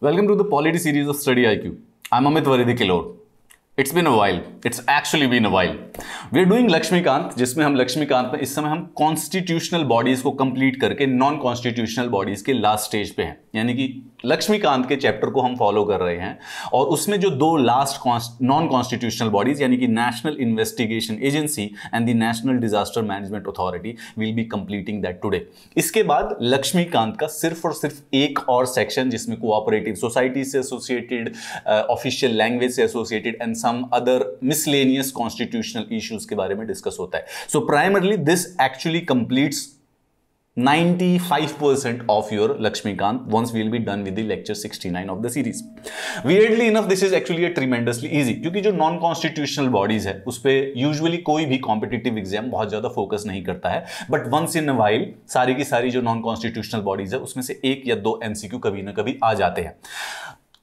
Welcome to the Polity series of Study IQ. I'm Amit Varidhi Kilor. It's been a while it's actually been a while we are doing Laxmikanth जिसमें हम लक्ष्मीकांत में इस समय हम constitutional bodies को complete करके non constitutional bodies के last stage पे हैं यानी कि लक्ष्मीकांत के चैप्टर को हम फॉलो कर रहे हैं और उसमें जो दो लास्ट नॉन कॉन्स्टिट्यूशनल बॉडीज यानी कि national investigation agency and the national disaster management authority will be completing that today इसके बाद लक्ष्मीकांत का सिर्फ और सिर्फ एक और सेक्शन जिसमें कोऑपरेटिव सोसाइटी से एसोसिएटेड ऑफिशियल लैंग्वेज से associated and some other miscellaneous constitutional issues के बारे में डिस्कस होता है so primarily this actually completes 95% of your Lakshmikant once we'll be done with the lecture 69 of the series. Weirdly enough, this is actually a tremendously easy क्योंकि जो non constitutional bodies है उस पर यूजली कोई भी competitive exam बहुत ज्यादा focus नहीं करता है बट वंस इन वाइल सारी की सारी जो नॉन कॉन्स्टिट्यूशनल बॉडीज है उसमें से एक या दो एमसीक्यू कभी ना कभी आ जाते हैं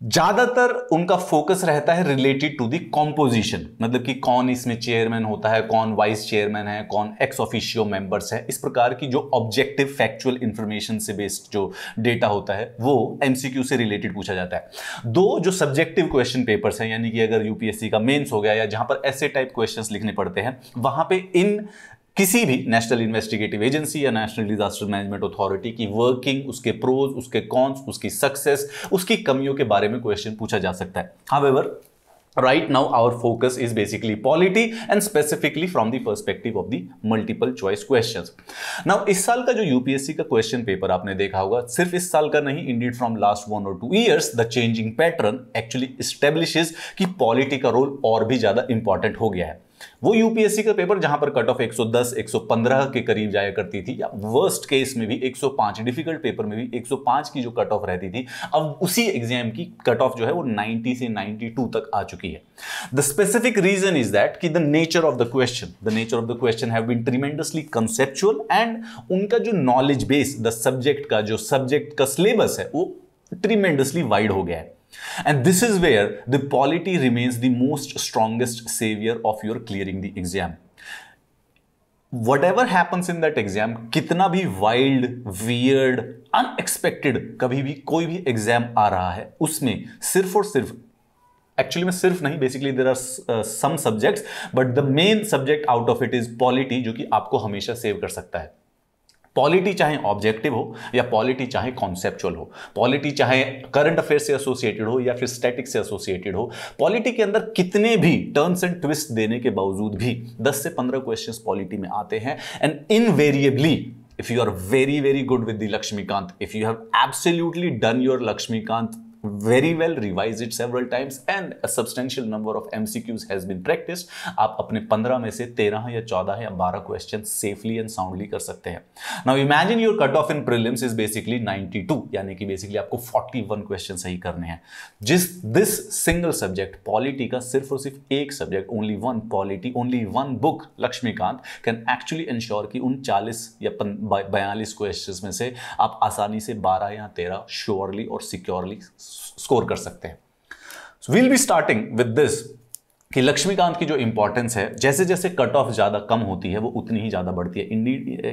ज़्यादातर उनका फोकस रहता है रिलेटेड टू दी कॉम्पोजिशन मतलब कि कौन इसमें चेयरमैन होता है कौन वाइस चेयरमैन है कौन एक्स ऑफिशियो मेंबर्स है इस प्रकार की जो ऑब्जेक्टिव फैक्चुअल इंफॉर्मेशन से बेस्ड जो डेटा होता है वो एमसीक्यू से रिलेटेड पूछा जाता है दो जो सब्जेक्टिव क्वेश्चन पेपर्स हैं यानी कि अगर यूपीएससी का मेन्स हो गया या जहाँ पर ऐसे टाइप क्वेश्चन लिखने पड़ते हैं वहाँ पर इन किसी भी नेशनल इन्वेस्टिगेटिव एजेंसी या नेशनल डिजास्टर मैनेजमेंट अथॉरिटी की वर्किंग उसके प्रोज उसके कॉन्स उसकी सक्सेस उसकी कमियों के बारे में क्वेश्चन पूछा जा सकता है however right now our focus is basically polity and specifically from the perspective of the multiple choice question now इस साल का जो यूपीएससी का क्वेश्चन पेपर आपने देखा होगा सिर्फ इस साल का नहीं इंडीड फ्रॉम लास्ट वन और two years the changing pattern actually establishes कि पॉलिटी का रोल और भी ज्यादा इंपॉर्टेंट हो गया है वो यूपीएससी का पेपर जहां पर कट ऑफ 110 115 के करीब जाया करती थी या वर्स्ट केस में भी 105 डिफिकल्ट पेपर में भी 105 की जो कट ऑफ रहती थी अब उसी एग्जाम की कट ऑफ जो है वो 90 से 92 तक आ चुकी है the specific reason is that कि the nature of the question the nature of the question have been tremendously conceptual and उनका जो नॉलेज बेस द सब्जेक्ट का जो सब्जेक्ट का सिलेबस है वो ट्रीमेंडसली वाइड हो गया है And this is where the polity remains the most strongest savior of your clearing the exam. whatever happens in that exam kitna bhi wild weird unexpected kabhi bhi koi bhi exam aa raha hai usme sirf aur sirf actually में सिर्फ नहीं basically there are some subjects but the main subject out of it is polity जो कि आपको हमेशा save कर सकता है पॉलिटी चाहे ऑब्जेक्टिव हो या पॉलिटी चाहे कॉन्सेप्चुअल हो पॉलिटी चाहे करंट अफेयर से एसोसिएटेड हो या फिर स्टैटिक से एसोसिएटेड हो पॉलिटी के अंदर कितने भी टर्न्स एंड ट्विस्ट देने के बावजूद भी 10 से 15 क्वेश्चंस पॉलिटी में आते हैं and invariably if you are very very good with the Laxmikanth if you have absolutely done your Laxmikanth very well, revised it several times, and a substantial number of MCQs has been practiced. आप अपने 15 में से 13 या 14 या 12 question safely and soundly कर सकते हैं now imagine your cut off in prelims is basically 92 यानी कि बेसिकली आपको 41 क्वेश्चन सही करने हैं जिस दिस सिंगल सब्जेक्ट पॉलिटी का सिर्फ और सिर्फ एक subject only one polity only one book Laxmikanth can actually ensure कि उन 40 या बयालीस क्वेश्चन में से आप आसानी से 12 या 13 श्योरली और सिक्योरली स्कोर कर सकते हैं will be starting with this कि लक्ष्मीकांत की जो इंपॉर्टेंस है जैसे जैसे कट ऑफ ज़्यादा कम होती है वो उतनी ही ज़्यादा बढ़ती है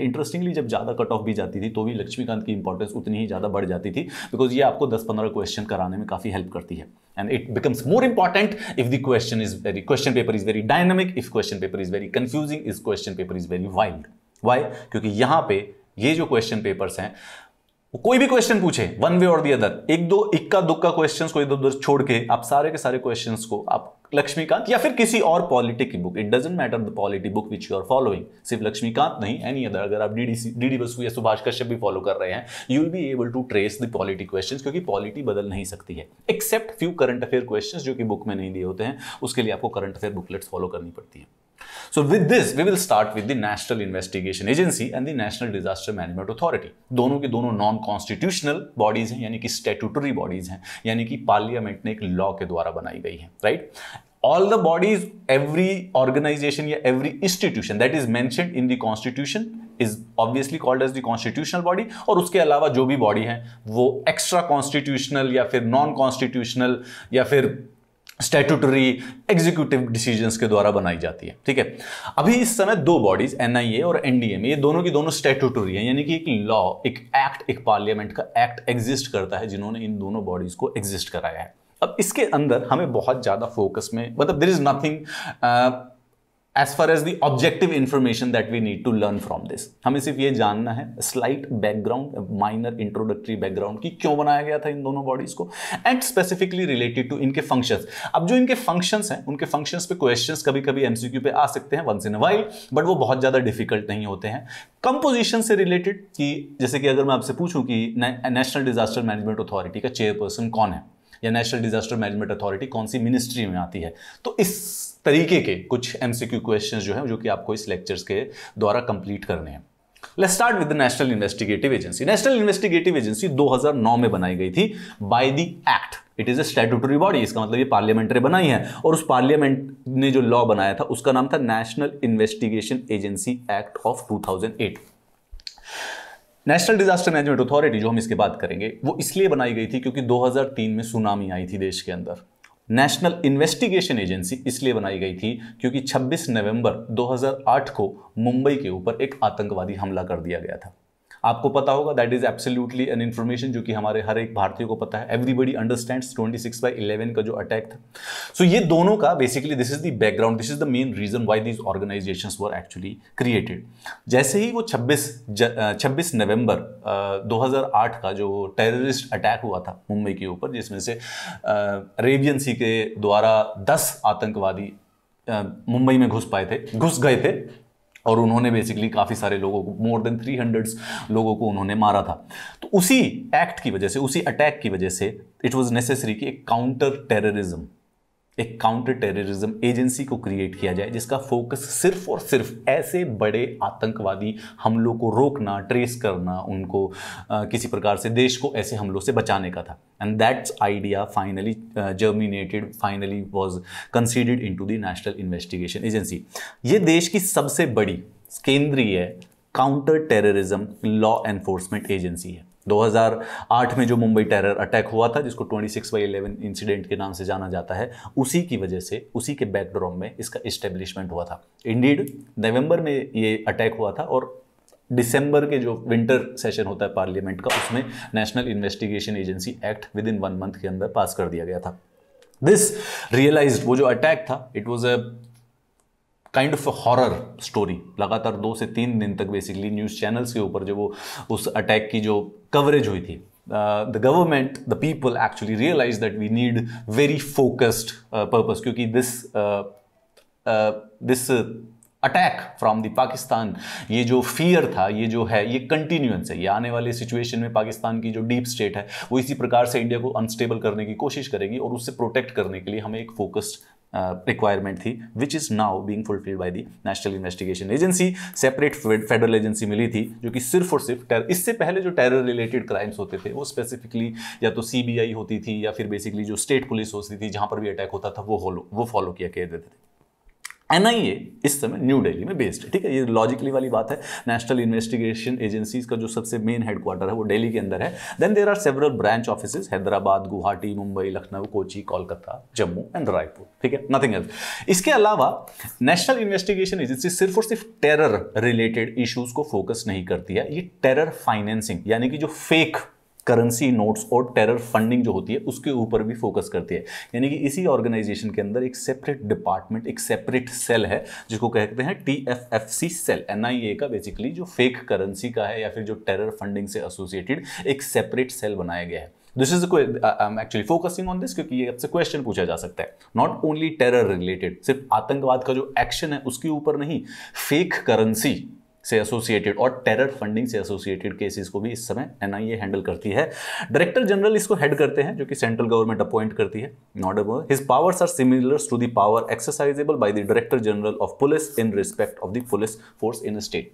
इंटरेस्टिंगली जब ज़्यादा कट ऑफ भी जाती थी तो भी लक्ष्मीकांत की इंपॉर्टेंस उतनी ही ज़्यादा बढ़ जाती थी बिकॉज ये आपको 10-15 क्वेश्चन कराने में काफ़ी हेल्प करती है and it becomes more important if the question is very question paper is very dynamic if question paper is very confusing is question paper is very wild why क्योंकि यहां पे ये जो क्वेश्चन पेपर्स हैं कोई भी क्वेश्चन पूछे one way और दी अदर एक दो इक्का दुक्का क्वेश्चंस को इधर उधर छोड़ के आप सारे के सारे क्वेश्चंस को आप लक्ष्मीकांत या फिर किसी और पॉलिटिक की book it doesn't matter the polity book which you are following सिर्फ लक्ष्मीकांत नहीं एनी अदर अगर आप डीडीसी डीडी बसु या सुभाष कश्यप भी फॉलो कर रहे हैं you will be able to trace the polity question क्योंकि पॉलिटी बदल नहीं सकती है except few current affair question जो कि बुक में नहीं दिए होते हैं उसके लिए आपको करंट अफेयर बुकलेट्स फॉलो करनी पड़ती है So with this, we will start with the National Investigation Agency and the National Disaster Management Authority. दोनों के दोनों नॉन कॉन्स्टिट्यूशनल बॉडीज हैं यानी कि स्टेटूटरी बॉडीज हैं यानी कि पार्लियामेंट ने एक लॉ के द्वारा बनाई गई है right all the bodies every organization yeah, every institution that is mentioned in the constitution is obviously called as the constitutional body और उसके अलावा जो भी body हैं वो extra constitutional या फिर non constitutional या फिर स्टेटूटरी एग्जीक्यूटिव डिसीजंस के द्वारा बनाई जाती है ठीक है अभी इस समय दो बॉडीज ए और में ये दोनों की दोनों स्टेटूटरी है यानी कि एक लॉ एक एक्ट एक पार्लियामेंट का एक्ट एग्जिस्ट करता है जिन्होंने इन दोनों बॉडीज को एग्जिस्ट कराया है अब इसके अंदर हमें बहुत ज़्यादा फोकस में मतलब there is nothing as far as the objective information that we need to learn from this हमें सिर्फ ये जानना है slight background minor introductory background की क्यों बनाया गया था इन दोनों बॉडीज को एंड स्पेसिफिकली रिलेटेड टू इनके फंक्शंस अब जो इनके फंक्शंस हैं उनके फंक्शंस पे क्वेश्चंस कभी कभी एमसीक्यू पे आ सकते हैं once in a while but वो बहुत ज़्यादा डिफिकल्ट नहीं होते हैं कंपोजिशन से रिलेटेड कि जैसे कि अगर मैं आपसे पूछूं कि नेशनल डिजास्टर मैनेजमेंट अथॉरिटी का चेयरपर्सन कौन है या नेशनल डिजास्टर मैनेजमेंट अथॉरिटी कौन सी मिनिस्ट्री में आती है तो इस तरीके के कुछ एम सी क्यू क्वेश्चन जो है जो कि आपको इस लेक्चर्स के द्वारा कंप्लीट करने हैं let's start with the national investigative agency national investigative agency 2009 में बनाई गई थी by the act it is a statutory body इसका मतलब ये पार्लियामेंट्री बनाई है और उस पार्लियामेंट ने जो लॉ बनाया था उसका नाम था national investigation agency act of two national disaster management authority जो हम इसके बात करेंगे वो इसलिए बनाई गई थी क्योंकि 2003 में सुनामी आई थी देश के अंदर नेशनल इन्वेस्टिगेशन एजेंसी इसलिए बनाई गई थी क्योंकि 26 नवंबर 2008 को मुंबई के ऊपर एक आतंकवादी हमला कर दिया गया था आपको पता होगा that is absolutely an information जो कि हमारे हर एक भारतीय को पता है everybody understand twenty six by eleven का जो अटैक था सो so, ये दोनों का basically this is the background this is the main reason why these organization were actually created जैसे ही वो छब्बीस छब्बीस नवंबर 2008 का जो टेररिस्ट अटैक हुआ था मुंबई के ऊपर जिसमें से अरेबियन सी के द्वारा दस आतंकवादी मुंबई में घुस पाए थे घुस गए थे और उन्होंने बेसिकली काफ़ी सारे लोगों को मोर देन थ्री हंड्रेड्स लोगों को उन्होंने मारा था तो उसी एक्ट की वजह से उसी अटैक की वजह से इट वॉज नेसेसरी कि एक काउंटर टेररिज्म एक काउंटर टेररिज्म एजेंसी को क्रिएट किया जाए जिसका फोकस सिर्फ और सिर्फ ऐसे बड़े आतंकवादी हमलों को रोकना ट्रेस करना उनको आ, किसी प्रकार से देश को ऐसे हमलों से बचाने का था and that's idea finally germinated finally was conceded into the national investigation agency ये देश की सबसे बड़ी केंद्रीय counter terrorism law enforcement agency है 2008 में जो मुंबई टेरर अटैक हुआ था जिसको 26 सिक्स बाई इलेवन इंसिडेंट के नाम से जाना जाता है उसी की वजह से उसी के बैकड्रॉप में इसका इस्टेब्लिशमेंट हुआ था इंडीड नवंबर में ये अटैक हुआ था और दिसंबर के जो विंटर सेशन होता है पार्लियामेंट का उसमें national investigation agency act within one month के अंदर पास कर दिया गया था दिस रियलाइज वो जो अटैक था it was a kind of horror story लगातार दो से तीन दिन तक बेसिकली न्यूज़ चैनल्स के ऊपर जो वो उस अटैक की जो कवरेज हुई थी the government the people actually realize that we need very focused purpose क्योंकि this this attack from the Pakistan ये जो फियर था ये जो है ये कंटिन्यूंस है ये आने वाले सिचुएशन में पाकिस्तान की जो डीप स्टेट है वो इसी प्रकार से इंडिया को अनस्टेबल करने की कोशिश करेगी और उससे प्रोटेक्ट करने के लिए हमें एक फोकस्ड रिक्वायरमेंट थी which is now being fulfilled by the national investigation agency separate federal agency मिली थी जो कि सिर्फ और सिर्फ टेर इससे पहले जो टेरर रिलेटेड क्राइम्स होते थे वो स्पेसिफिकली या तो आई होती थी या फिर बेसिकली जो स्टेट पुलिस होती थी जहाँ पर भी अटैक होता था वो वो फॉलो किया कहते थे एनआईए इस समय न्यू दिल्ली में बेस्ड है ठीक है ये लॉजिकली वाली बात है नेशनल इन्वेस्टिगेशन एजेंसीज का जो सबसे मेन हेडक्वार्टर है वो दिल्ली के अंदर है then there are several branch office Hyderabad Guwahati Mumbai Lucknow Kochi Kolkata Jammu and Raipur ठीक है नथिंग एल्स इसके अलावा नेशनल इन्वेस्टिगेशन एजेंसी सिर्फ और सिर्फ टेरर रिलेटेड इशूज को फोकस नहीं करती है ये टेरर फाइनेंसिंग यानी कि जो फेक करेंसी नोट्स और टेरर फंडिंग जो होती है उसके ऊपर भी फोकस करती है यानी कि इसी ऑर्गेनाइजेशन के अंदर एक सेपरेट डिपार्टमेंट एक सेपरेट सेल है जिसको कहते हैं T F F C cell N I A का बेसिकली जो फेक करेंसी का है या फिर जो टेरर फंडिंग से एसोसिएटेड एक सेपरेट सेल बनाया गया है this is actually focusing on this क्योंकि ये आपसे क्वेश्चन पूछा जा सकता है नॉट ओनली टेरर रिलेटेड सिर्फ आतंकवाद का जो एक्शन है उसके ऊपर नहीं फेक करेंसी से एसोसिएटेड और टेरर फंडिंग से एसोसिएटेड केसेस को भी इस समय एनआईए हैंडल करती है डायरेक्टर जनरल इसको हेड करते हैं जो कि सेंट्रल गवर्नमेंट अपॉइंट करती है नॉट अब his powers are similar to the power exercisable by the director general of police in respect of the police force in state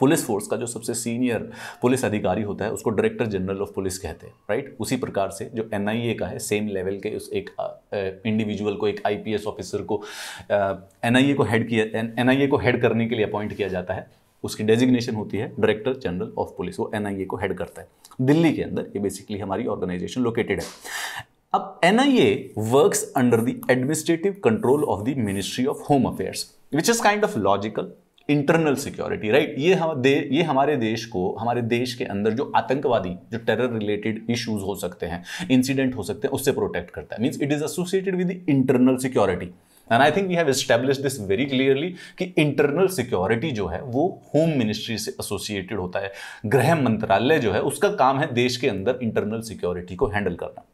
police force का जो सबसे सीनियर पुलिस अधिकारी होता है उसको डायरेक्टर जनरल ऑफ पुलिस कहते हैं राइट उसी प्रकार से जो एन का है सेम लेवल के उस एक इंडिविजुअल को एक आई ऑफिसर को एनआईए को हेड किया एनआईए को हेड करने के लिए अपॉइंट किया जाता है उसकी डेजिग्नेशन होती है डायरेक्टर जनरल ऑफ पुलिस वो एन को हेड करता है दिल्ली के अंदर ये बेसिकली हमारी ऑर्गेनाइजेशन लोकेटेड है अब N I A work under the administrative control of the ministry of home affairs which is kind of logical internal security right ये हम दे ये हमारे देश को हमारे देश के अंदर जो आतंकवादी जो टेरर रिलेटेड इश्यूज हो सकते हैं इंसिडेंट हो सकते हैं उससे प्रोटेक्ट करता है means it is associated with internal security and I think we have establish this very clearly कि इंटरनल सिक्योरिटी जो है वो होम मिनिस्ट्री से एसोसिएटेड होता है गृह मंत्रालय जो है उसका काम है देश के अंदर इंटरनल सिक्योरिटी को हैंडल करना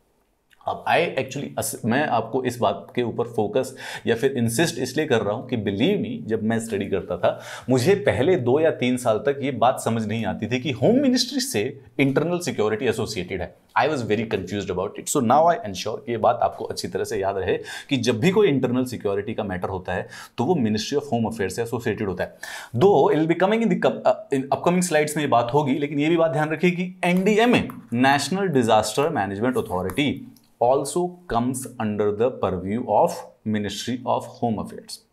अब आई एक्चुअली मैं आपको इस बात के ऊपर फोकस या फिर इंसिस्ट इसलिए कर रहा हूँ कि बिलीव मी जब मैं स्टडी करता था मुझे पहले दो या तीन साल तक ये बात समझ नहीं आती थी कि होम मिनिस्ट्री से इंटरनल सिक्योरिटी एसोसिएटेड है I was very confuse about it so now I ensure ये बात आपको अच्छी तरह से याद रहे कि जब भी कोई इंटरनल सिक्योरिटी का मैटर होता है तो वो मिनिस्ट्री ऑफ होम अफेयर से एसोसिएटेड होता है दो we'll be coming in upcoming slides में ये बात होगी लेकिन ये भी बात ध्यान रखिए कि NDMA national disaster management authority also comes under the purview of Ministry of Home Affairs.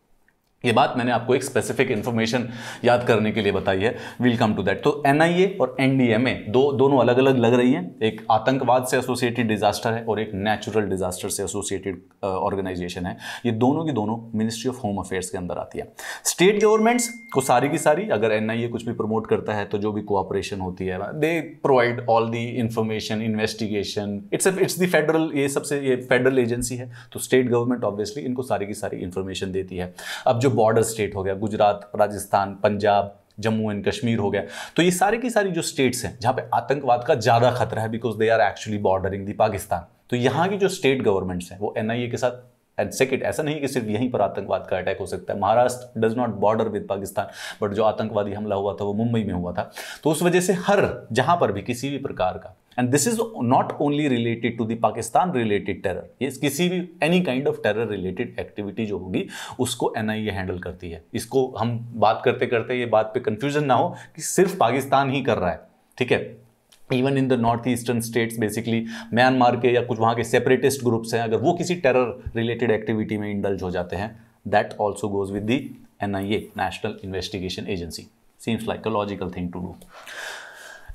ये बात मैंने आपको एक स्पेसिफिक इन्फॉर्मेशन याद करने के लिए बताई है विल कम टू दैट तो एन और एन दो दोनों अलग अलग लग रही हैं एक आतंकवाद से एसोसिएटेड डिजास्टर है और एक नेचुरल डिजास्टर से एसोसिएटेड ऑर्गेनाइजेशन uh, है ये दोनों की दोनों मिनिस्ट्री ऑफ होम अफेयर्स के अंदर आती है स्टेट गवर्नमेंट्स को सारी की सारी अगर एन कुछ भी प्रमोट करता है तो जो भी कोऑपरेशन होती है they provide all the information investigation it's it's the federal ये सबसे ये फेडरल एजेंसी है तो स्टेट गवर्नमेंट ऑब्वियसली इनको सारी की सारी इन्फॉर्मेशन देती है अब जो बॉर्डर स्टेट हो गया गुजरात राजस्थान पंजाब जम्मू एंड कश्मीर हो गया तो ये सारी की सारी जो स्टेट्स हैं जहाँ पे आतंकवाद का ज़्यादा खतरा है because they are actually bordering the Pakistan तो यहाँ की जो स्टेट गवर्नमेंट्स हैं वो एन के साथ एंड सेकेंड ऐसा नहीं कि सिर्फ यहीं पर आतंकवाद का अटैक हो सकता है Maharashtra does not border with Pakistan but जो आतंकवादी हमला हुआ था वो मुंबई में हुआ था तो उस वजह से हर जहां पर भी किसी भी प्रकार का and this is not only related to the Pakistan related terror ये किसी भी any kind of terror related activity जो होगी उसको एन आई ए हैंडल करती है इसको हम बात करते करते ये बात पे कंफ्यूजन ना हो कि सिर्फ पाकिस्तान ही कर रहा है ठीक है even in the north eastern states basically Myanmar के या कुछ वहाँ के सेपरेटिस्ट ग्रुप्स हैं अगर वो किसी टेरर रिलेटेड एक्टिविटी में इंडल्ज हो जाते हैं that also goes with the N I A national investigation agency seems like a logical thing to do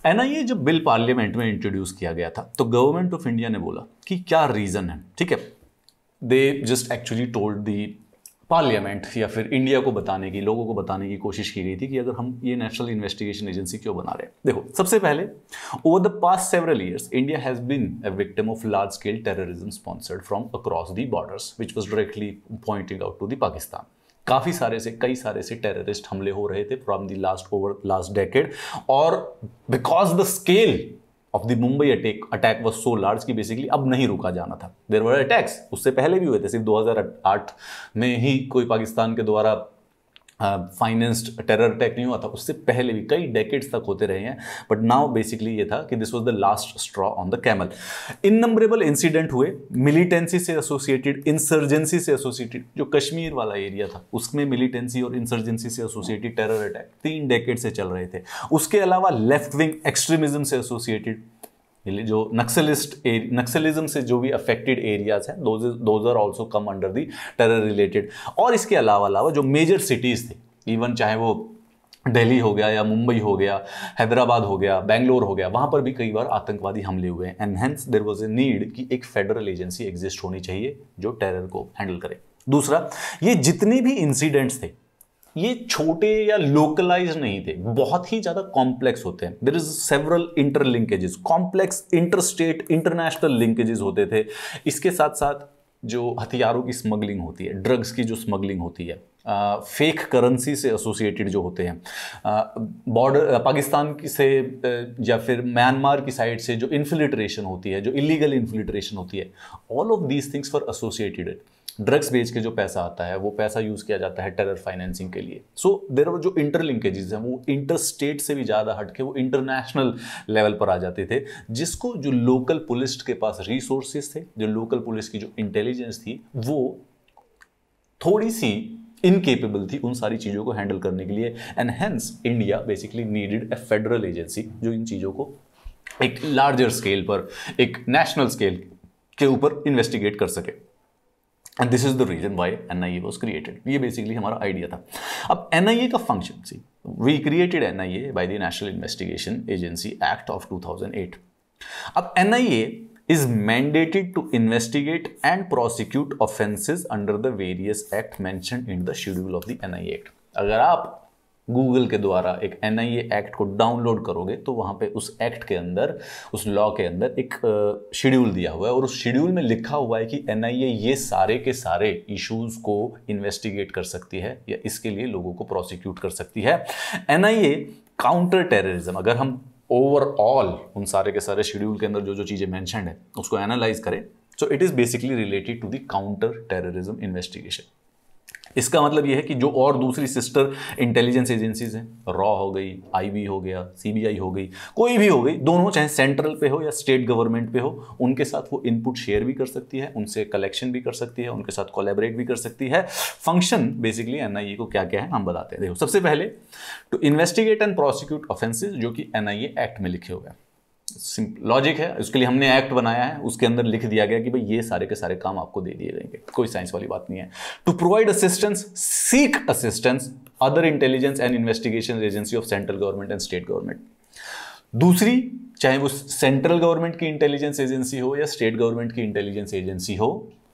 N I A जब बिल पार्लियामेंट में इंट्रोड्यूस किया गया था तो गवर्नमेंट ऑफ इंडिया ने बोला कि क्या रीज़न है ठीक है they just actually told the parliament या फिर इंडिया को बताने की लोगों को बताने की कोशिश की गई थी कि अगर हम ये नेशनल इन्वेस्टिगेशन एजेंसी क्यों बना रहे हैं देखो सबसे पहले over the past several years India has been a victim of large scale terrorism sponsored from across the borders which was directly pointing out to the Pakistan काफ़ी सारे से कई सारे से टेररिस्ट हमले हो रहे थे from the last over last decade और because the scale of the Mumbai attack attack was so large कि बेसिकली अब नहीं रुका जाना था देर वर अटैक्स उससे पहले भी हुए थे सिर्फ 2008 में ही कोई पाकिस्तान के द्वारा फाइनेंस्ड टेरर अटैक नहीं हुआ था उससे पहले भी कई डेकेट्स तक होते रहे हैं बट नाउ बेसिकली ये था कि this was the last straw on the camel innumerable incident हुए मिलिटेंसी से एसोसिएटेड इंसर्जेंसी से एसोसिएटेड जो कश्मीर वाला एरिया था उसमें मिलिटेंसी और इंसर्जेंसी से एसोसिएटेड टेरर अटैक तीन डेकेट से चल रहे थे उसके अलावा लेफ्ट विंग एक्सट्रीमिज्म से एसोसिएटेड जो नक्सलिस्ट नक्सलिज्म से जो भी अफेक्टेड एरियाज हैं those are also come under the terror related और इसके अलावा अलावा जो मेजर सिटीज़ थे इवन चाहे वो दिल्ली हो गया या मुंबई हो गया हैदराबाद हो गया बेंगलोर हो गया वहाँ पर भी कई बार आतंकवादी हमले हुए हैं and hence there was a need कि एक फेडरल एजेंसी एग्जिस्ट होनी चाहिए जो टेरर को हैंडल करे दूसरा ये जितने भी इंसिडेंट्स थे ये छोटे या लोकलाइज नहीं थे बहुत ही ज़्यादा कॉम्प्लेक्स होते हैं there is several inter linkages complex inter state international linkages होते थे इसके साथ साथ जो हथियारों की स्मगलिंग होती है ड्रग्स की जो स्मगलिंग होती है फेक करेंसी से एसोसिएटेड जो होते हैं बॉर्डर पाकिस्तान की से या फिर म्यांमार की साइड से जो इन्फिल्ट्रेशन होती है जो इलीगल इन्फिल्ट्रेशन होती है all of these things for associated it drugs बेच के जो पैसा आता है वो पैसा यूज़ किया जाता है टेरर फाइनेंसिंग के लिए सो देर वो जो इंटर लिंकेजेस हैं वो इंटर स्टेट से भी ज़्यादा हट के वो इंटरनेशनल लेवल पर आ जाते थे जिसको जो लोकल पुलिस के पास रिसोर्सेज थे जो लोकल पुलिस की जो इंटेलिजेंस थी वो थोड़ी सी इनकेपेबल थी उन सारी चीज़ों को हैंडल करने के लिए and hence India basically needed a federal agency जो इन चीज़ों को एक लार्जर स्केल पर एक नेशनल स्केल के ऊपर इन्वेस्टिगेट कर सके and this is the reason why N I A was created ये बेसिकली हमारा आइडिया था अब एन आई ए का function see we created N I A by the national investigation agency act of 2008 अब N I A is mandated to investigate and prosecute offences under the various act mentioned in the schedule of the NIA Act. अगर आप Google के द्वारा एक N act को download करोगे तो वहाँ पे उस एक्ट के अंदर उस लॉ के अंदर एक शेड्यूल दिया हुआ है और उस शेड्यूल में लिखा हुआ है कि एन ये सारे के सारे इश्यूज को इन्वेस्टिगेट कर सकती है या इसके लिए लोगों को प्रोसिक्यूट कर सकती है एन काउंटर टेररिज्म अगर हम ओवरऑल उन सारे के सारे शेड्यूल के अंदर जो जो चीज़ें मैंशनड है उसको एनालाइज करें so it is basically related to the counter terrorism investigation इसका मतलब यह है कि जो और दूसरी सिस्टर इंटेलिजेंस एजेंसीज हैं रॉ हो गई आईबी हो गया सीबीआई हो गई कोई भी हो गई दोनों चाहे सेंट्रल पे हो या स्टेट गवर्नमेंट पे हो उनके साथ वो इनपुट शेयर भी कर सकती है उनसे कलेक्शन भी कर सकती है उनके साथ कोलेबरेट भी कर सकती है फंक्शन बेसिकली एन को क्या क्या है हम बताते हैं देखो सबसे पहले to investigate and prosecute offences जो कि एन एक्ट में लिखे हुए हैं लॉजिक है उसके लिए हमने एक्ट बनाया है उसके अंदर लिख दिया गया कि भाई ये सारे के सारे काम आपको दे दिए जाएंगे कोई साइंस वाली बात नहीं है to provide assistance seek assistance other intelligence and investigation agency of central government and state government दूसरी चाहे वो सेंट्रल गवर्नमेंट की इंटेलिजेंस एजेंसी हो या स्टेट गवर्नमेंट की इंटेलिजेंस एजेंसी हो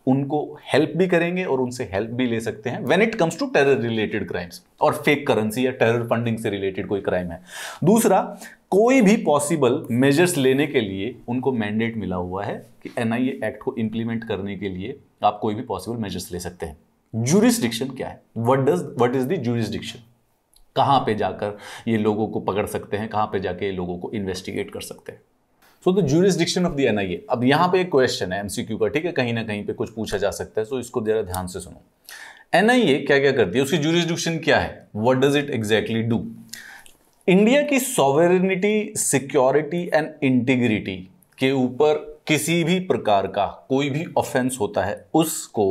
उनको हेल्प भी करेंगे और उनसे हेल्प भी ले सकते हैं when it comes to terror related crimes और फेक करेंसी या टेरर फंडिंग से रिलेटेड कोई क्राइम है दूसरा कोई भी पॉसिबल मेजर्स लेने के लिए उनको मैंडेट मिला हुआ है कि एन एक्ट को इंप्लीमेंट करने के लिए आप कोई भी पॉसिबल मेजर्स ले सकते हैं जूरिस्डिक्शन क्या है what does what is the jurisdiction कहाँ पे जाकर ये लोगों को पकड़ सकते हैं कहाँ पे जाके ये लोगों को इन्वेस्टिगेट कर सकते हैं so the jurisdiction of the N अब यहाँ पे एक क्वेश्चन है एमसीक्यू का ठीक है कहीं ना कहीं पे कुछ पूछा जा सकता है सो so इसको जरा ध्यान से सुनो एन क्या क्या करती है उसकी जूरिस्डिक्शन क्या है what does it exactly do India की सॉवरेनिटी सिक्योरिटी एंड इंटीग्रिटी के ऊपर किसी भी प्रकार का कोई भी ऑफेंस होता है उसको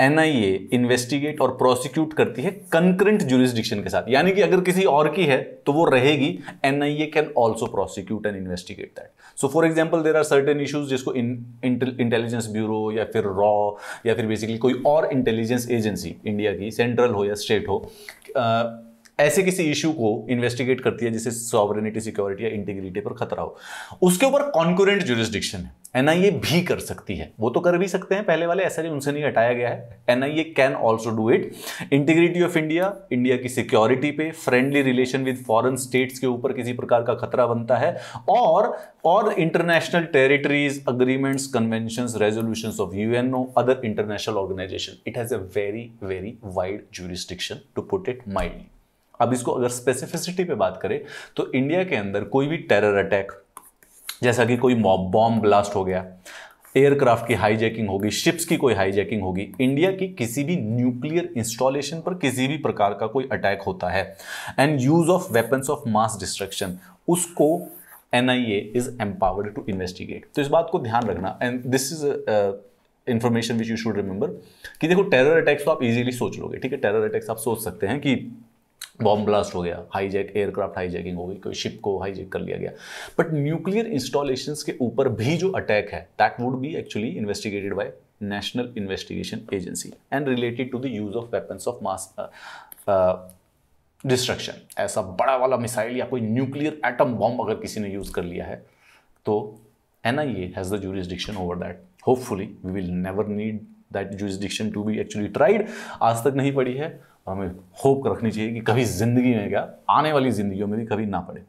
एन इन्वेस्टिगेट और प्रोसिक्यूट करती है कंकरेंट जुरिस्डिक्शन के साथ यानी कि अगर किसी और की है तो वो रहेगी A can also prosecute and investigate that so for example there are certain issues जिसको इंटेलिजेंस ब्यूरो या फिर रॉ या फिर बेसिकली कोई और इंटेलिजेंस एजेंसी इंडिया की सेंट्रल हो या स्टेट हो uh, ऐसे किसी इशू को इन्वेस्टिगेट करती है जिसे सॉवरेनिटी सिक्योरिटी या इंटीग्रिटी पर खतरा हो उसके ऊपर कॉन्क्यूरेंट जुरिस्डिक्शन है एनआईए भी कर सकती है वो तो कर भी सकते हैं पहले वाले ऐसा उनसे नहीं हटाया गया है NIA can also do it integrity of India India की सिक्योरिटी पे friendly relation with foreign states के ऊपर किसी प्रकार का खतरा बनता है और और international territories agreements convention resolution of UNO other international organisation it has a very very wide jurisdiction to put it mildly अब इसको अगर स्पेसिफिसिटी पे बात करें तो इंडिया के अंदर कोई भी टेरर अटैक जैसा कि कोई मॉब बॉम्ब ब्लास्ट हो गया एयरक्राफ्ट की हाईजैकिंग होगी शिप्स की कोई हाईजैकिंग होगी इंडिया की किसी भी न्यूक्लियर इंस्टॉलेशन पर किसी भी प्रकार का कोई अटैक होता है and use of weapons of mass destruction उसको N I A is empowered to investigate तो इस बात को ध्यान रखना and this is information which you should remember कि देखो टेरर अटैक्स तो आप इजीली सोच लोगे ठीक है टेरर अटैक्स आप सोच सकते हैं कि बॉम्ब ब्लास्ट हो गया हाईजैक एयरक्राफ्ट हाईजैकिंग हो गई कोई शिप को हाईजैक कर लिया गया बट न्यूक्लियर इंस्टॉलेशन के ऊपर भी जो अटैक है that would be actually investigated by national investigation agency and related to the use of weapons of mass destruction ऐसा बड़ा वाला मिसाइल या कोई न्यूक्लियर एटम बॉम्ब अगर किसी ने यूज़ कर लिया है तो N I A has the jurisdiction over that hopefully we will never need that jurisdiction to be actually tried आज तक नहीं पड़ी है और हमें होप रखनी चाहिए कि कभी ज़िंदगी में क्या आने वाली ज़िंदगियों में भी कभी ना पड़े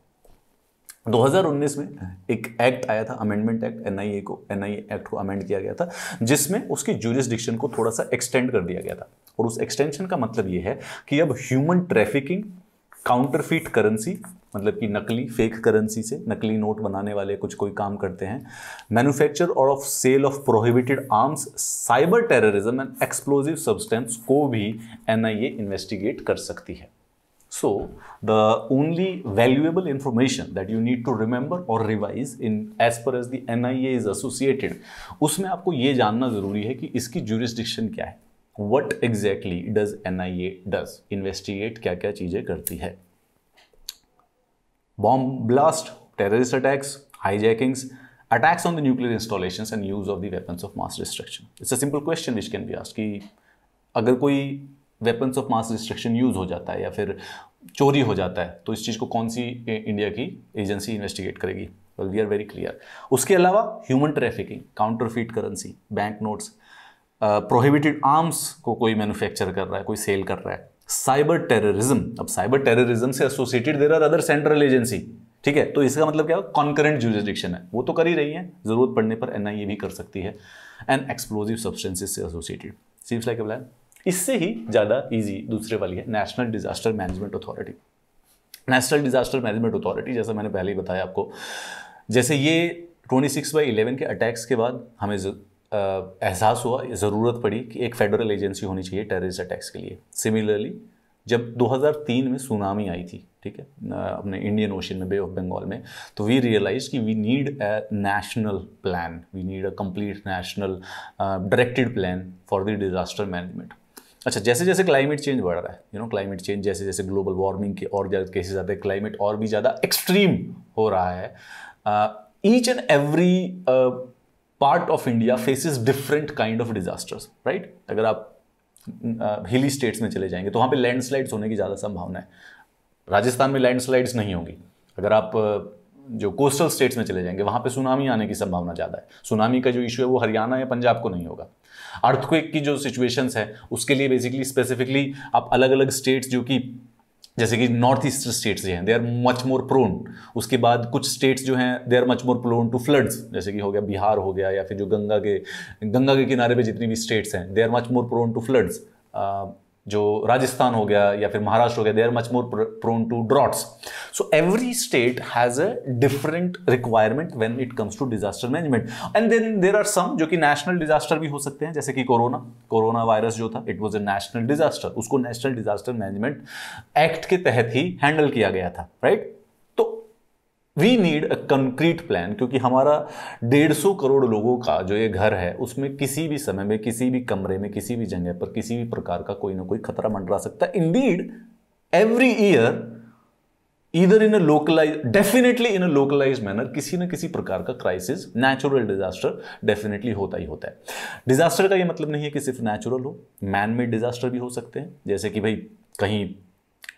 2019 में एक एक्ट आया था अमेंडमेंट एक्ट एन को एन एक्ट को अमेंड किया गया था जिसमें उसकी जूरिस्डिक्शन को थोड़ा सा एक्सटेंड कर दिया गया था और उस एक्सटेंशन का मतलब यह है कि अब ह्यूमन ट्रैफिकिंग काउंटरफीट करेंसी मतलब कि नकली फेक करेंसी से नकली नोट बनाने वाले कुछ कोई काम करते हैं मैन्युफैक्चर और of sale of prohibited arms cyber terrorism and explosive substance को भी एनआईए इन्वेस्टिगेट कर सकती है so the only valuable information that you need to remember और revise in as per as the N I A is associated उसमें आपको ये जानना ज़रूरी है कि इसकी जूरिस्डिक्शन क्या है what exactly does N I A does investigate क्या क्या चीज़ें करती है bomb blast terrorist attacks hijackings attacks on the nuclear installation and use of the weapons of mass destruction. It's a simple question which can be कि अगर कोई weapons of mass destruction use हो जाता है या फिर चोरी हो जाता है तो इस चीज़ को कौन सी इंडिया की एजेंसी इन्वेस्टिगेट करेगी वी आर वेरी क्लियर उसके अलावा human trafficking counterfeit currency bank notes prohibited arms को कोई मैन्युफैक्चर कर रहा है कोई सेल कर रहा है साइबर टेररिज्म अब साइबर टेररिज्म से associated there are other central agency ठीक है तो इसका मतलब क्या होगा कॉन्करेंट जुरिस्डिक्शन है वो तो कर ही रही है जरूरत पड़ने पर एन भी कर सकती है एंड एक्सप्लोजिव सब्सटेंसेज से एसोसिएटेड सीम्स लाइक प्लान इससे ही ज़्यादा ईजी दूसरे वाली है national disaster management authority national disaster management authority जैसा मैंने पहले ही बताया आपको जैसे ये 26 बाई इलेवन के अटैक्स के बाद हमें एहसास हुआ ज़रूरत पड़ी कि एक फेडरल एजेंसी होनी चाहिए टेररिस्ट अटैक्स के लिए सिमिलरली जब 2003 में सुनामी आई थी ठीक है अपने इंडियन ओशन में बे ऑफ बंगाल में तो वी रियलाइज कि we need a national plan we need a complete national directed plan for the disaster management अच्छा जैसे जैसे क्लाइमेट चेंज बढ़ रहा है यू नो क्लाइमेट चेंज जैसे जैसे ग्लोबल वार्मिंग के और ज़्यादा केसेस आते हैं क्लाइमेट और भी ज़्यादा एक्सट्रीम हो रहा है each and every part of India faces different kind of disasters right अगर आप हिली uh, स्टेट्स में चले जाएंगे तो वहाँ पे लैंडस्लाइड्स होने की ज़्यादा संभावना है राजस्थान में लैंडस्लाइड्स नहीं होगी अगर आप जो कोस्टल स्टेट्स में चले जाएंगे वहाँ पे सुनामी आने की संभावना ज़्यादा है सुनामी का जो इशू है वो हरियाणा या पंजाब को नहीं होगा अर्थक्वेक की जो सिचुएशंस है उसके लिए बेसिकली स्पेसिफिकली आप अलग अलग स्टेट्स जो कि जैसे कि नॉर्थ ईस्ट स्टेट्स हैं they are much more prone उसके बाद कुछ स्टेट्स जो हैं they are much more prone to floods जैसे कि हो गया बिहार हो गया या फिर जो गंगा के गंगा के किनारे पे जितनी भी स्टेट्स हैं they are much more prone to floods जो राजस्थान हो गया या फिर महाराष्ट्र हो गया they are much more prone to droughts so every state has a different requirement when it comes to disaster management and then there are some जो कि national disaster भी हो सकते हैं जैसे कि कोरोना कोरोना वायरस जो था it was a national disaster उसको नेशनल डिजास्टर मैनेजमेंट एक्ट के तहत ही हैंडल किया गया था right right? We need a concrete plan क्योंकि हमारा डेढ़ सौ करोड़ लोगों का जो ये घर है उसमें किसी भी समय में किसी भी कमरे में किसी भी जगह पर किसी भी प्रकार का कोई ना कोई खतरा मंडरा सकता है डीड एवरी ईयर इधर in a localise definitely in a localise manner किसी न किसी प्रकार का क्राइसिस नेचुरल डिजास्टर डेफिनेटली होता ही होता है डिजास्टर का ये मतलब नहीं है कि सिर्फ नेचुरल हो मैन मेड डिजास्टर भी हो सकते हैं जैसे कि भाई कहीं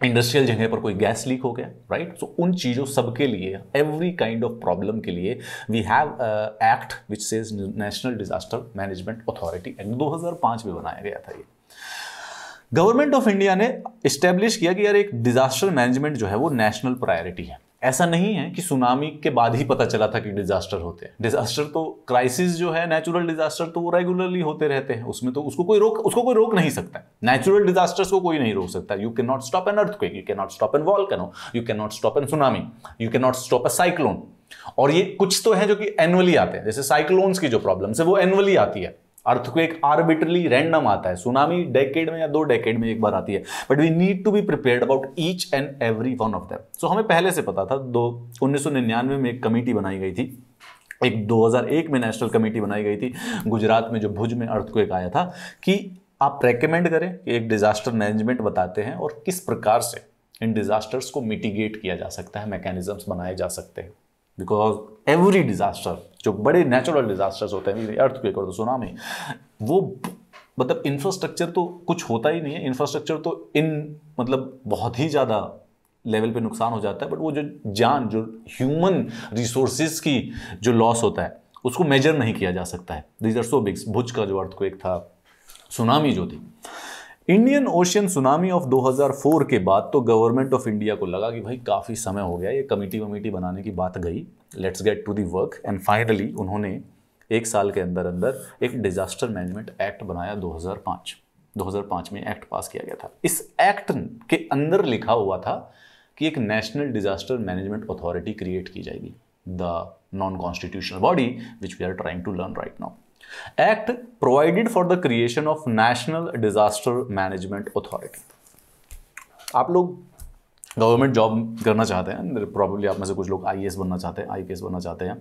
इंडस्ट्रियल जगह पर कोई गैस लीक हो गया राइट right? सो so, उन चीज़ों सबके लिए एवरी काइंड ऑफ प्रॉब्लम के लिए we have act which says national disaster management authority act 2005 में बनाया गया था ये गवर्नमेंट ऑफ इंडिया ने इस्टेब्लिश किया कि यार एक डिजास्टर मैनेजमेंट जो है वो नेशनल प्रायोरिटी है ऐसा नहीं है कि सुनामी के बाद ही पता चला था कि डिजास्टर होते हैं डिजास्टर तो क्राइसिस जो है नेचुरल डिजास्टर तो वो रेगुलरली होते रहते हैं उसमें तो उसको कोई रोक उसको कोई रोक नहीं सकता नेचुरल डिजास्टर्स को कोई नहीं रोक सकता you can not stop an earthquake you can not stop an volcano you can not stop an tsunami you can not stop a cyclone और ये कुछ तो है जो कि एनुअली आते हैं जैसे साइक्लोन्स की जो प्रॉब्लम्स है वो एनुअली आती है अर्थक्वेक आर्बिट्रली रैंडम आता है सुनामी डेकेड में या दो डेकेड में एक बार आती है but we need to be prepare about each and every one of them so हमें पहले से पता था दो उन्नीस में एक कमेटी बनाई गई थी एक 2001 में नेशनल कमेटी बनाई गई थी गुजरात में जो भुज में अर्थक्वेक आया था कि आप रेकमेंड करें कि एक डिजास्टर मैनेजमेंट बताते हैं और किस प्रकार से इन डिजास्टर्स को मिटिगेट किया जा सकता है मैकेनिज्म बनाए जा सकते हैं बिकॉज एवरी डिज़ास्टर जो बड़े नेचुरल डिज़ास्टर्स होते हैं अर्थ अर्थक्वेक और सुनामी वो मतलब इंफ्रास्ट्रक्चर तो कुछ होता ही नहीं है इंफ्रास्ट्रक्चर तो इन मतलब बहुत ही ज़्यादा लेवल पे नुकसान हो जाता है बट वो जो जान जो ह्यूमन रिसोर्सेज की जो लॉस होता है उसको मेजर नहीं किया जा सकता है दीज आर सो बिग्स भुज का जो अर्थ को एक था सुनामी जो थी इंडियन ओशियन सुनामी ऑफ 2004 के बाद तो गवर्नमेंट ऑफ इंडिया को लगा कि भाई काफ़ी समय हो गया ये कमेटी वमेटी बनाने की बात गई let's get to the work and finally उन्होंने एक साल के अंदर अंदर एक डिजास्टर मैनेजमेंट एक्ट बनाया 2005 2005 में एक्ट पास किया गया था इस एक्ट के अंदर लिखा हुआ था कि एक national disaster management authority create की जाएगी the non constitutional body which we are trying to learn right now act provided for the creation of national disaster management authority आप लोग गवर्नमेंट जॉब करना चाहते हैं प्रॉब्लली आप में से कुछ लोग आई बनना चाहते हैं आई बनना चाहते हैं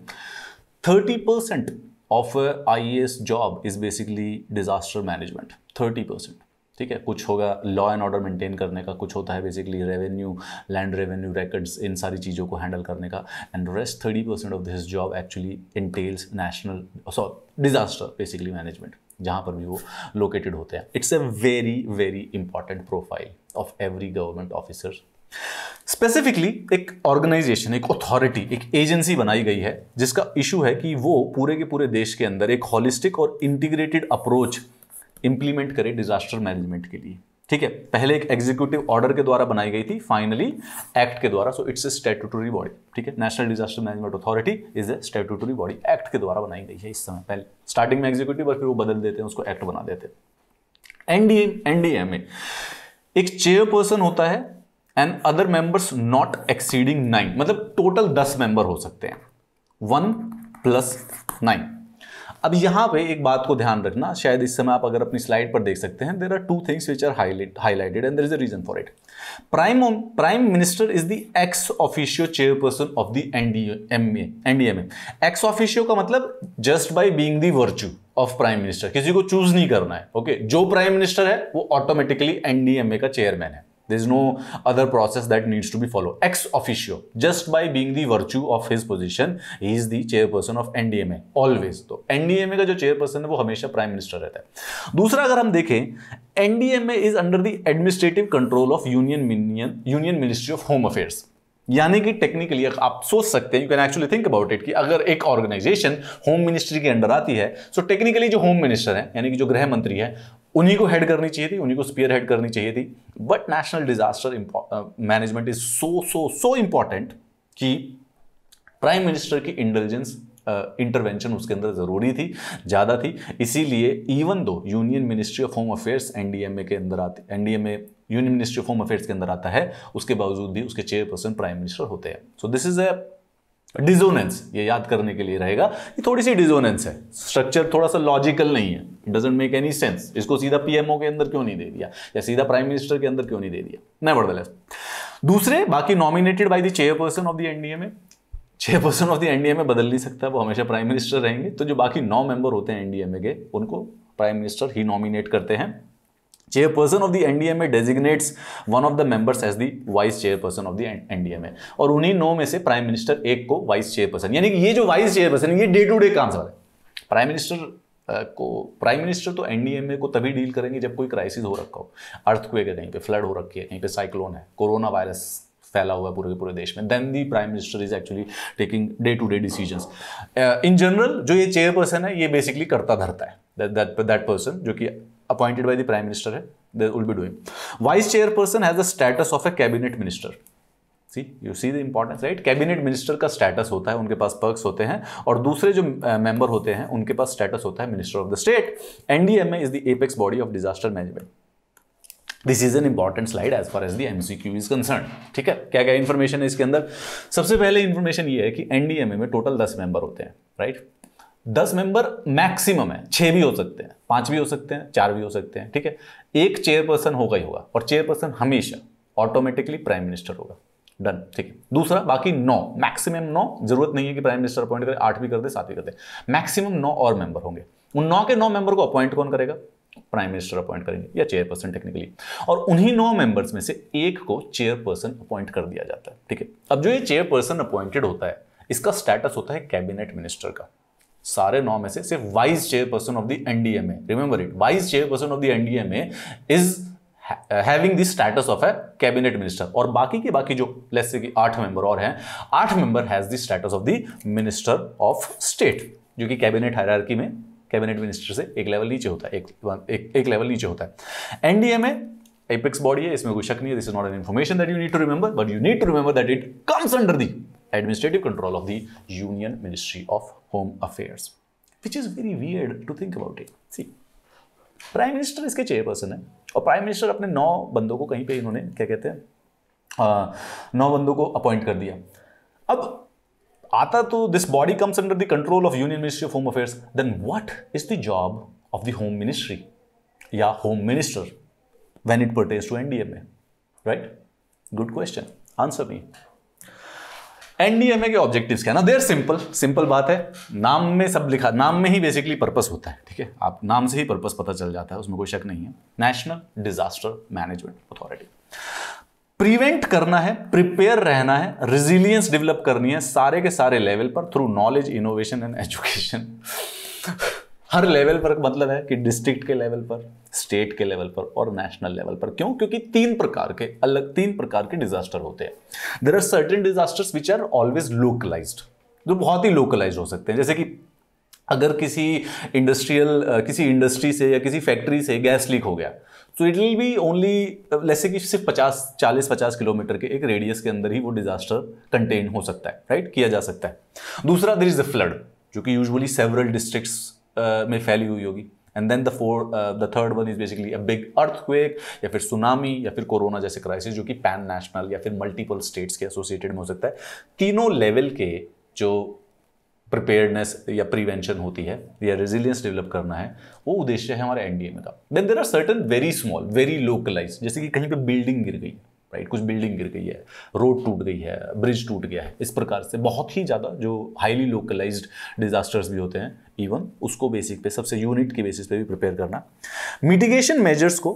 thirty percent of I job is basically disaster management thirty percent ठीक है कुछ होगा लॉ एंड ऑर्डर मेंटेन करने का कुछ होता है basically revenue land revenue records इन सारी चीज़ों को हैंडल करने का and rest thirty percent of this job actually entails national sorry disaster basically management जहाँ पर भी वो लोकेटेड होते हैं it's a very very important profile of every government officer specifically एक ऑर्गेनाइजेशन एक अथॉरिटी एक एजेंसी बनाई गई है जिसका इशू है कि वो पूरे के पूरे देश के अंदर एक हॉलिस्टिक और इंटीग्रेटेड अप्रोच इंप्लीमेंट करे डिजास्टर मैनेजमेंट के लिए ठीक है पहले एक एग्जीक्यूटिव ऑर्डर के द्वारा बनाई गई थी फाइनली एक्ट के द्वारा so it's a statutory body ठीक है national disaster management authority is a statutory body act के द्वारा बनाई गई है इस समय पहले स्टार्टिंग में एग्जीक्यूटिव और फिर वो बदल देते हैं उसको एक्ट बना देते एनडीए एनडीए में एक चेयरपर्सन होता है and other members not exceeding nine मतलब टोटल दस मेंबर हो सकते हैं वन प्लस नाइन अब यहाँ पे एक बात को ध्यान रखना शायद इस समय आप अगर अपनी स्लाइड पर देख सकते हैं there are two things which are highlighted and there is a reason for it prime prime minister is the ex officio chairperson of the NDMA NDMA ex officio का मतलब just by being the virtue of prime minister किसी को choose नहीं करना है okay okay? जो prime minister है वो ऑटोमेटिकली एनडीएमए का चेयरमैन है There is no other process that needs to be followed. Ex officio, just by being the virtue of his position, he is the chairperson of NDMA always तो NDMA का जो chairperson है वो हमेशा prime minister रहता है दूसरा अगर हम देखें is under the administrative control of union union union ministry of home affairs यानी कि टेक्निकली आप सोच सकते हैं you can actually think about it कि अगर एक ऑर्गेनाइजेशन होम मिनिस्ट्री के अंडर आती है सो so टेक्निकली जो होम मिनिस्टर है यानी कि जो गृह मंत्री है उन्हीं को हेड करनी चाहिए थी उन्हीं को स्पीयर हेड करनी चाहिए थी but national disaster management is so so so important कि प्राइम मिनिस्टर की इंटेलिजेंस इंटरवेंशन uh, उसके अंदर ज़रूरी थी ज़्यादा थी इसीलिए even though union ministry of home affairs NDMA के अंदर आती NDMA union ministry of home affairs के अंदर आता है उसके बावजूद भी उसके चेयरपर्सन प्राइम मिनिस्टर होते हैं सो दिस इज़ अ डिजोनेंस ये याद करने के लिए रहेगा ये थोड़ी सी डिजोनेंस है स्ट्रक्चर थोड़ा सा लॉजिकल नहीं है डजेंट मेक एनी सेंस इसको सीधा पीएमओ के अंदर क्यों नहीं दे दिया या सीधा प्राइम मिनिस्टर के अंदर क्यों नहीं दे दिया नेवर दूसरे बाकी nominated by the chairperson of the NDA में चेयरपर्सन ऑफ द एनडीए में बदल नहीं सकता वो हमेशा प्राइम मिनिस्टर रहेंगे तो जो बाकी नौ मेंबर होते हैं एनडीए में के उनको प्राइम मिनिस्टर ही नॉमिनेट करते हैं chairperson of the NDMA designates one of the members as the vice chairperson of the NDMA और उन्हीं नौ में से प्राइम मिनिस्टर एक को वाइस चेयरपर्सन यानी कि ये जो वाइस चेयरपर्सन ये डे टू डे काम संभाले प्राइम मिनिस्टर को प्राइम मिनिस्टर तो एनडीएमए को तभी डील करेंगे जब कोई क्राइसिस हो रखा हो अर्थक्वेक है कहीं पे फ्लड हो रखी है कहीं पे साइक्लोन है कोरोना वायरस फैला हुआ है पूरे के पूरे देश में then the prime minister is actually taking day to day decision in general जो ये चेयरपर्सन है ये बेसिकली करता धरता है दैट पर्सन जो कि appointed by the prime minister है they will be doing vice chairperson has the status of a cabinet minister see you see the importance right cabinet minister का स्टेटस होता है उनके पास पर्क्स होते हैं और दूसरे जो मेंबर होते हैं उनके पास स्टेटस होता है minister of the state NDMA is the apex body of disaster management this is an important slide as far as the MCQ is concern ठीक है क्या क्या इन्फॉर्मेशन है इसके अंदर सबसे पहले इन्फॉर्मेशन ये है कि एनडीएमए में टोटल दस मेंबर होते हैं राइट right? दस मेंबर मैक्सिमम है छह भी हो सकते हैं पांच भी हो सकते हैं चार भी हो सकते हैं ठीक है एक चेयरपर्सन होगा ही होगा और चेयरपर्सन हमेशा ऑटोमेटिकली प्राइम मिनिस्टर होगा डन ठीक है दूसरा बाकी नौ मैक्सिमम नौ जरूरत नहीं है कि प्राइम मिनिस्टर अपॉइंट करे आठ भी कर दे सात भी कर दे मैक्सिमम नौ और मेंबर होंगे उन नौ के नौ मेंबर को अपॉइंट कौन करेगा प्राइम मिनिस्टर अपॉइंट करेंगे या चेयरपर्सन टेक्निकली और उन्हीं नौ मेंबर्स में से एक को चेयरपर्सन अपॉइंट कर दिया जाता है ठीक है अब जो ये चेयरपर्सन अपॉइंटेड होता है इसका स्टेटस होता है कैबिनेट मिनिस्टर का सारे नौ में से सिर्फ vice chairperson of the NDMA remember it vice chairperson of the NDMA is having the status of a cabinet minister और बाकी के बाकी जो लेस से कि आठ मेंबर और हैं आठ member has the status of the minister of state जो कि कैबिनेट हायरार्की में कैबिनेट मिनिस्टर से एक लेवल नीचे होता है एक एक, एक लेवल नीचे होता है एनडीएमए एपिक्स बॉडी है इसमें कोई शक नहीं है this is not an information that you need to remember but you need to remember that it comes under the administrative control of the union ministry of home affairs which is very weird to think about it see prime minister इसके chairperson है और prime minister अपने नौ बंदों को कहीं पे इन्होंने क्या कहते हैं नौ बंदों को अपॉइंट कर दिया अब आता तो this body comes under the control of union ministry of home affairs then what is the job of the home ministry या home minister when it pertains to NDMA right good question answer me NDMA के objectives क्या ना देर simple simple बात है नाम में सब लिखा नाम में ही बेसिकली पर्पस होता है ठीक है आप नाम से ही पर्पस पता चल जाता है उसमें कोई शक नहीं है national disaster management authority prevent करना है प्रिपेयर रहना है रिजिलियंस डेवलप करनी है सारे के सारे लेवल पर through knowledge innovation and education हर लेवल पर मतलब है कि डिस्ट्रिक्ट के लेवल पर स्टेट के लेवल पर और नेशनल लेवल पर क्यों क्योंकि तीन प्रकार के अलग तीन प्रकार के डिजास्टर होते हैं there are certain disasters which are always localized जो बहुत ही लोकलाइज हो सकते हैं जैसे कि अगर किसी इंडस्ट्रियल किसी इंडस्ट्री से या किसी फैक्ट्री से गैस लीक हो गया तो इट विल बी ओनली जैसे कि सिर्फ 50 40 50 किलोमीटर के एक रेडियस के अंदर ही वो डिजास्टर कंटेन हो सकता है राइट किया जा सकता है दूसरा दर इज अ फ्लड जो कि यूजुअली सेवरल डिस्ट्रिक्ट्स Uh, में फैली हुई होगी and then the four the third one is basically a big earthquake या फिर सुनामी या फिर कोरोना जैसे क्राइसिस जो कि पैन नेशनल या फिर मल्टीपल स्टेट्स के एसोसिएटेड में हो सकता है तीनों लेवल के जो प्रिपेयरनेस या प्रिवेंशन होती है या रेजिलियंस डेवलप करना है वो उद्देश्य है हमारे एनडीए में का then there are certain very small very localize जैसे कि कहीं पर बिल्डिंग गिर गई राइट कुछ बिल्डिंग गिर गई है रोड टूट गई है ब्रिज टूट गया है इस प्रकार से बहुत ही ज़्यादा जो हाईली लोकलाइज डिजास्टर्स भी होते हैं इवन उसको बेसिक पे सबसे यूनिट के बेसिस पे भी प्रिपेयर करना मिटिगेशन मेजर्स को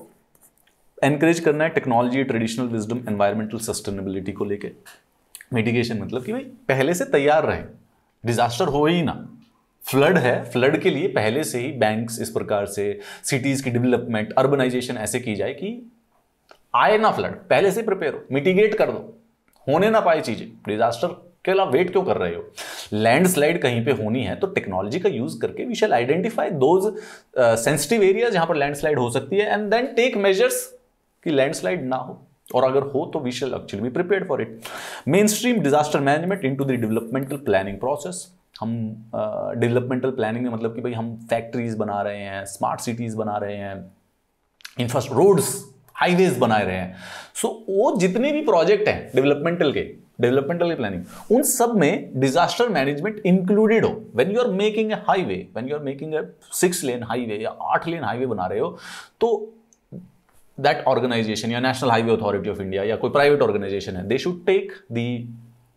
एनकरेज करना है technology traditional wisdom environmental sustainability को लेकर मिटिगेशन मतलब कि भाई पहले से तैयार रहे डिजास्टर हो ही ना फ्लड है फ्लड के लिए पहले से ही बैंक्स इस प्रकार से सिटीज़ की डेवलपमेंट अर्बनाइजेशन ऐसे की जाए कि आए ना फ्लड पहले से प्रिपेयर हो मिटिगेट कर दो होने ना पाए चीजें डिजास्टर के अलावा वेट क्यों कर रहे हो लैंडस्लाइड कहीं पे होनी है तो टेक्नोलॉजी का यूज करके we shall identify those sensitive areas जहां पर लैंडस्लाइड हो सकती है एंड देन टेक मेजर्स कि लैंडस्लाइड ना हो और अगर हो तो we shall actually be prepare for it mainstream disaster management into the developmental planning process हम डेवलपमेंटल uh, प्लानिंग में मतलब कि भाई हम फैक्ट्रीज बना रहे हैं स्मार्ट सिटीज बना रहे हैं इंफ्रास्ट रोड्स हाईवेज बनाए रहे हैं सो so, वो जितने भी प्रोजेक्ट हैं डेवलपमेंटल के डेवलपमेंटल प्लानिंग उन सब में डिजास्टर मैनेजमेंट इंक्लूडेड हो when you are making a highway when you are making a six lane highway या आठ लेन हाईवे बना रहे हो तो दैट ऑर्गेनाइजेशन या national highway authority of India या कोई प्राइवेट ऑर्गेनाइजेशन है they should take the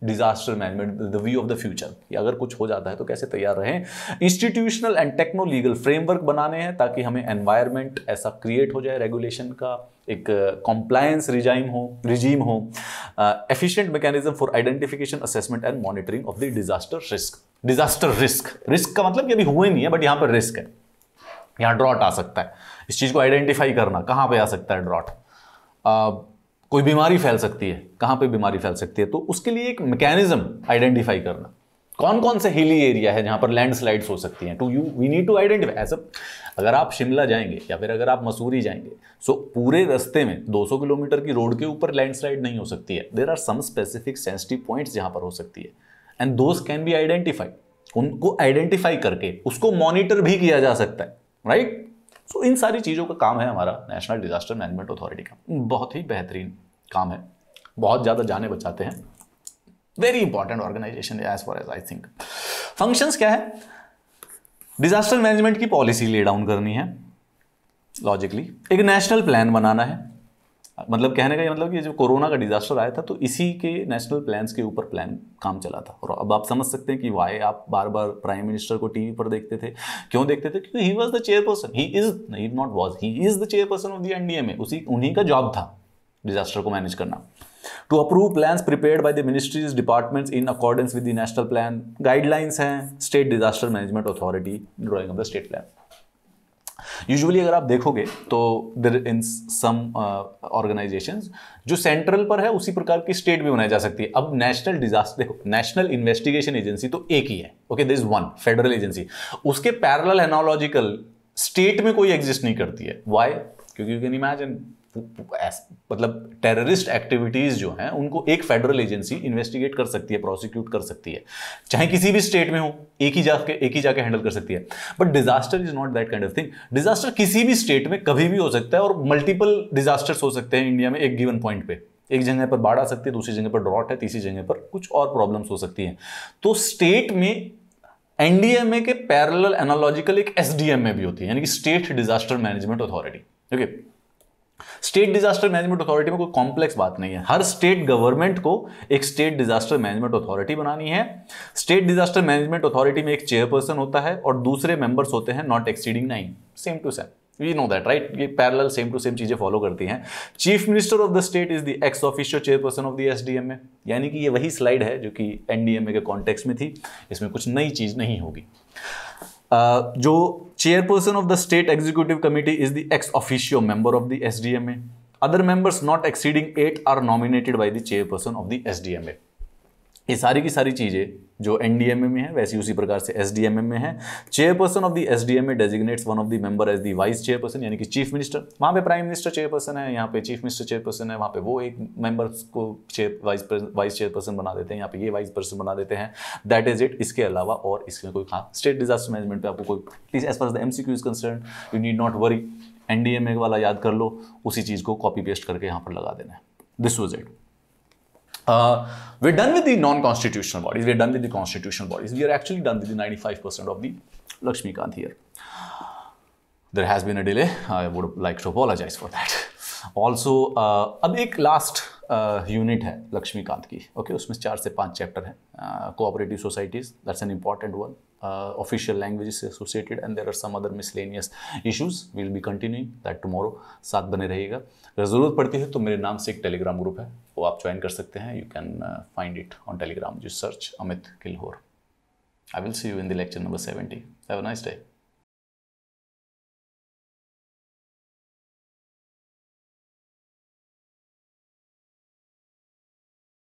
disaster management the view of the future कि अगर कुछ हो जाता है तो कैसे तैयार रहें institutional and techno legal framework बनाने हैं ताकि हमें एनवायरमेंट ऐसा क्रिएट हो जाए रेगुलेशन का एक कॉम्प्लायंस uh, रिजाइम हो रिजीम हो efficient mechanism for identification assessment and monitoring of the disaster risk disaster risk risk का मतलब कि अभी हुए नहीं है बट यहाँ पर रिस्क है यहाँ ड्रॉट आ सकता है इस चीज़ को आइडेंटिफाई करना कहाँ पर आ सकता है ड्रॉट कोई बीमारी फैल सकती है कहाँ पे बीमारी फैल सकती है तो उसके लिए एक मैकेनिज्म आइडेंटिफाई करना कौन कौन से हिली एरिया है जहाँ पर लैंडस्लाइड्स हो सकती हैं to you we need to identify as अगर आप शिमला जाएंगे या फिर अगर आप मसूरी जाएंगे सो पूरे रास्ते में 200 किलोमीटर की रोड के ऊपर लैंडस्लाइड नहीं हो सकती है there are some specific sensitive points जहां पर हो सकती है and those can be identified उनको आइडेंटिफाई करके उसको मॉनिटर भी किया जा सकता है राइट right? तो इन सारी चीज़ों का काम है हमारा नेशनल डिजास्टर मैनेजमेंट अथॉरिटी का बहुत ही बेहतरीन काम है बहुत ज़्यादा जाने बचाते हैं very important organization as far as I think functions क्या है डिजास्टर मैनेजमेंट की पॉलिसी ले डाउन करनी है लॉजिकली एक नेशनल प्लान बनाना है मतलब कहने का ये मतलब कि जो कोरोना का डिजास्टर आया था तो इसी के नेशनल प्लान्स के ऊपर प्लान काम चला था और अब आप समझ सकते हैं कि वाई आप बार बार प्राइम मिनिस्टर को टीवी पर देखते थे क्यों देखते थे क्योंकि he was the chairperson he is नहीं not was he is the chairperson of the में उसी उन्हीं का जॉब था डिजास्टर को मैनेज करना to approve plan prepare by the ministries departments in accordance with the national plan guidelines हैं state disaster management authority drawing of the state plan usually अगर आप देखोगे तो देर इन सम ऑर्गेनाइजेशन जो सेंट्रल पर है उसी प्रकार की स्टेट भी बनाई जा सकती है अब नेशनल डिजास्टर देखो नेशनल इन्वेस्टिगेशन एजेंसी तो एक ही है okay this one federal agency उसके पैरल एनोलॉजिकल स्टेट में कोई एग्जिस्ट नहीं करती है वाई क्योंकि यू कैन इमेजिन मतलब टेररिस्ट एक्टिविटीज़ जो हैं उनको एक फेडरल एजेंसी इन्वेस्टिगेट कर सकती है प्रोसिक्यूट कर सकती है चाहे किसी भी स्टेट में हो एक ही जाके एक ही जाके हैंडल कर सकती है but disaster is not that kind of thing disaster किसी भी स्टेट में कभी भी हो सकता है और मल्टीपल डिजास्टर्स हो सकते हैं इंडिया में एक गिवन पॉइंट पे एक जगह पर बाढ़ आ सकती है दूसरी जगह पर ड्रॉट है तीसरी जगह पर कुछ और प्रॉब्लम्स हो सकती हैं तो स्टेट में एनडीएमए के पैरेलल एनालॉजिकल एक एसडीएमए भी होती है यानी कि state disaster management authority okay state disaster management authority में कोई कॉम्प्लेक्स बात नहीं है हर स्टेट गवर्नमेंट को एक स्टेट डिजास्टर मैनेजमेंट अथॉरिटी बनानी है स्टेट डिजास्टर मैनेजमेंट अथॉरिटी में एक चेयरपर्सन होता है और दूसरे मेंबर्स होते हैं not exceeding nine same to same we know that right ये पैरल सेम टू सेम चीजें फॉलो करती हैं chief minister of the state is the ex official chairperson of the S D M A यानी कि ये वही slide है जो कि एनडीएमए के कॉन्टेक्स में थी इसमें कुछ नई चीज नहीं होगी Uh, जो chairperson of the state executive committee is the ex officio member of the SDMA. other members not exceeding 8 are nominated by the chairperson of the SDMA. ये सारी की सारी चीज़ें जो एन में है वैसी उसी प्रकार से एस में है chairperson of the S D M A designates one of the member as the vice chairperson यानी कि चीफ मिनिस्टर वहाँ पे प्राइम मिनिस्टर चेयरपर्सन है यहाँ पे चीफ मिनिस्टर चेयरपर्सन है वहाँ पे वो एक मेंबर को चेयर वाइस वाइस चेयरपर्सन बना देते हैं यहाँ पे ये वाइस पर्सन बना देते हैं दैट इज इट इसके अलावा और इसमें कोई खास स्टेट डिजास्टर मैनेजमेंट पर आपको कोई please as far as the M C Q is concern you need not worry an वाला याद कर लो उसी चीज़ को कॉपी पेस्ट करके यहाँ पर लगा देना है this was it Uh, we're done with the non-constitutional bodies. We're done with the constitutional bodies. We are actually done with the 95% of the Lakshmi Kant here. There has been a delay. I would like to apologize for that. Also, uh, अब एक last uh, Lakshmi Kant ki. Okay, okay उसमें चार से पांच chapter हैं uh, Cooperative societies. That's an important one. uh, official languages associated and there are some other miscellaneous issues we'll be continuing that tomorrow साथ बने रहिएगा अगर ज़रूरत पड़ती है तो मेरे नाम से एक टेलीग्राम ग्रुप है वो आप ज्वाइन कर सकते हैं you can find it on Telegram जिस search Amit Kilhor I will see you in the lecture number seventy have a nice day